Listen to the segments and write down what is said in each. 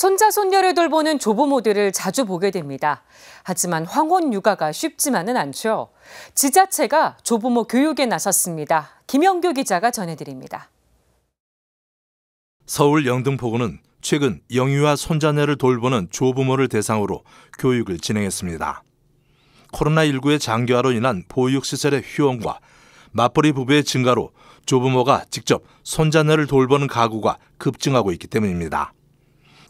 손자, 손녀를 돌보는 조부모들을 자주 보게 됩니다. 하지만 황혼 육아가 쉽지만은 않죠. 지자체가 조부모 교육에 나섰습니다. 김영규 기자가 전해드립니다. 서울 영등포구는 최근 영유아 손자녀를 돌보는 조부모를 대상으로 교육을 진행했습니다. 코로나19의 장기화로 인한 보육시설의 휴원과 맞벌이 부부의 증가로 조부모가 직접 손자녀를 돌보는 가구가 급증하고 있기 때문입니다.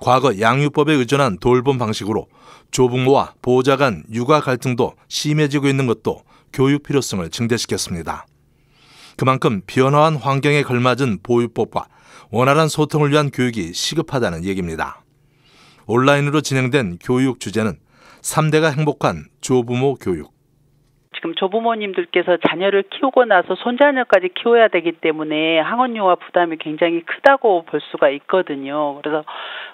과거 양육법에 의존한 돌봄 방식으로 조부모와 보호자 간 육아 갈등도 심해지고 있는 것도 교육 필요성을 증대시켰습니다. 그만큼 변화한 환경에 걸맞은 보육법과 원활한 소통을 위한 교육이 시급하다는 얘기입니다. 온라인으로 진행된 교육 주제는 3대가 행복한 조부모 교육, 지금 조부모님들께서 자녀를 키우고 나서 손자녀까지 키워야 되기 때문에 학원료와 부담이 굉장히 크다고 볼 수가 있거든요. 그래서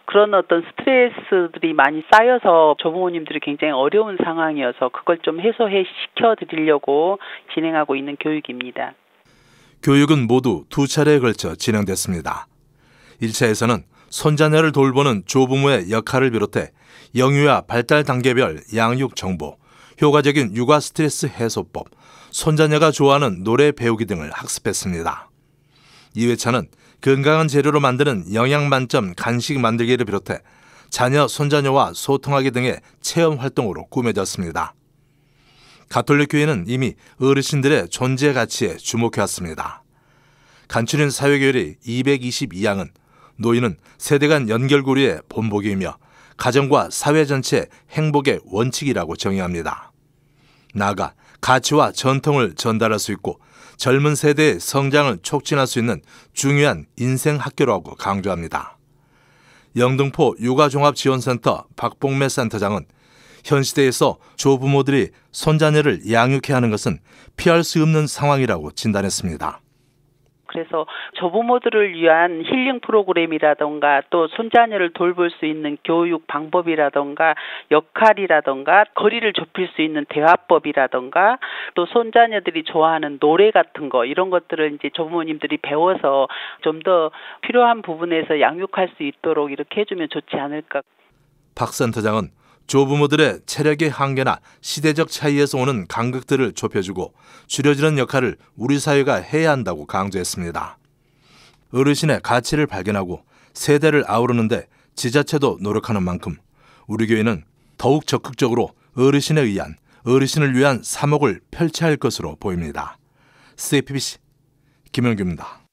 그런 어떤 스트레스들이 많이 쌓여서 조부모님들이 굉장히 어려운 상황이어서 그걸 좀 해소해 시켜 드리려고 진행하고 있는 교육입니다. 교육은 모두 두 차례에 걸쳐 진행됐습니다. 1차에서는 손자녀를 돌보는 조부모의 역할을 비롯해 영유아 발달 단계별 양육 정보, 효과적인 육아 스트레스 해소법, 손자녀가 좋아하는 노래 배우기 등을 학습했습니다. 이회차는 건강한 재료로 만드는 영양 만점 간식 만들기를 비롯해 자녀, 손자녀와 소통하기 등의 체험 활동으로 꾸며졌습니다. 가톨릭 교회는 이미 어르신들의 존재 가치에 주목해왔습니다. 간추린 사회교리 222항은 노인은 세대 간 연결고리의 본보기이며 가정과 사회 전체 행복의 원칙이라고 정의합니다. 나아가 가치와 전통을 전달할 수 있고 젊은 세대의 성장을 촉진할 수 있는 중요한 인생 학교라고 강조합니다. 영등포 육아종합지원센터 박봉매 센터장은 현 시대에서 조부모들이 손자녀를 양육해야 하는 것은 피할 수 없는 상황이라고 진단했습니다. 그래서 조부모들을 위한 힐링 프로그램이라던가 또 손자녀를 돌볼 수 있는 교육 방법이라던가 역할이라던가 거리를 좁힐 수 있는 대화법이라던가 또 손자녀들이 좋아하는 노래 같은 거 이런 것들을 이제 조부모님들이 배워서 좀 더 필요한 부분에서 양육할 수 있도록 이렇게 해주면 좋지 않을까. 박 센터장은 조부모들의 체력의 한계나 시대적 차이에서 오는 간극들을 좁혀주고 줄여주는 역할을 우리 사회가 해야 한다고 강조했습니다. 어르신의 가치를 발견하고 세대를 아우르는데 지자체도 노력하는 만큼 우리 교회는 더욱 적극적으로 어르신에 의한 어르신을 위한 사목을 펼쳐야 할 것으로 보입니다. CPBC 김영규입니다.